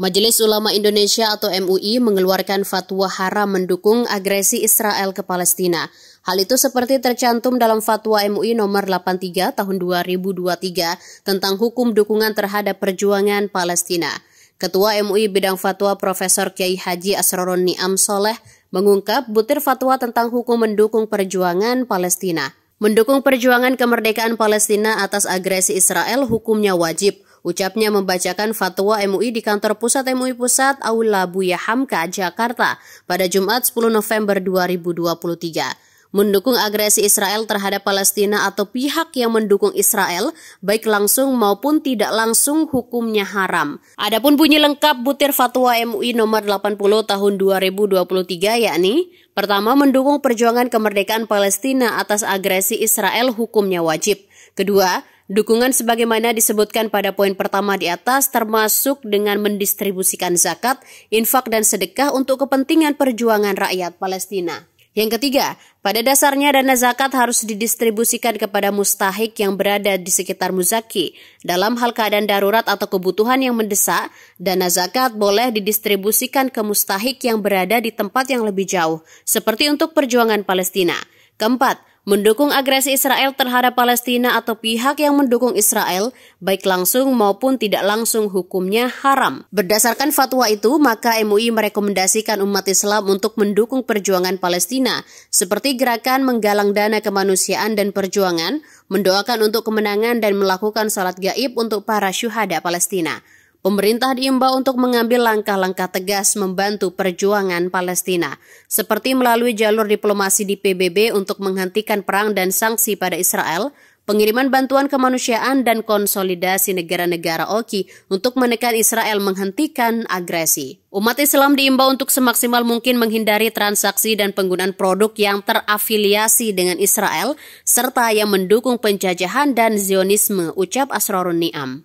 Majelis Ulama Indonesia atau MUI mengeluarkan fatwa haram mendukung agresi Israel ke Palestina. Hal itu seperti tercantum dalam fatwa MUI nomor 83 tahun 2023 tentang hukum dukungan terhadap perjuangan Palestina. Ketua MUI Bidang Fatwa Profesor Kiai Haji Asrorun Niam Soleh mengungkap butir fatwa tentang hukum mendukung perjuangan Palestina. Mendukung perjuangan kemerdekaan Palestina atas agresi Israel hukumnya wajib – Ucapnya membacakan fatwa MUI di kantor pusat MUI Pusat Aula Buya Hamka, Jakarta pada Jumat 10 November 2023 mendukung agresi Israel terhadap Palestina atau pihak yang mendukung Israel, baik langsung maupun tidak langsung hukumnya haram. Adapun bunyi lengkap butir fatwa MUI nomor 80 tahun 2023 yakni pertama mendukung perjuangan kemerdekaan Palestina atas agresi Israel hukumnya wajib. Kedua, Dukungan sebagaimana disebutkan pada poin pertama di atas termasuk dengan mendistribusikan zakat, infak dan sedekah untuk kepentingan perjuangan rakyat Palestina. Yang ketiga, pada dasarnya dana zakat harus didistribusikan kepada mustahik yang berada di sekitar muzaki. Dalam hal keadaan darurat atau kebutuhan yang mendesak, dana zakat boleh didistribusikan ke mustahik yang berada di tempat yang lebih jauh, seperti untuk perjuangan Palestina. Keempat, mendukung agresi Israel terhadap Palestina atau pihak yang mendukung Israel, baik langsung maupun tidak langsung hukumnya haram. Berdasarkan fatwa itu, maka MUI merekomendasikan umat Islam untuk mendukung perjuangan Palestina, seperti gerakan menggalang dana kemanusiaan dan perjuangan, mendoakan untuk kemenangan dan melakukan salat gaib untuk para syuhada Palestina. Pemerintah diimbau untuk mengambil langkah-langkah tegas membantu perjuangan Palestina, seperti melalui jalur diplomasi di PBB untuk menghentikan perang dan sanksi pada Israel, pengiriman bantuan kemanusiaan dan konsolidasi negara-negara OKI untuk menekan Israel menghentikan agresi. Umat Islam diimbau untuk semaksimal mungkin menghindari transaksi dan penggunaan produk yang terafiliasi dengan Israel, serta yang mendukung penjajahan dan Zionisme, ucap Asrarun Niam.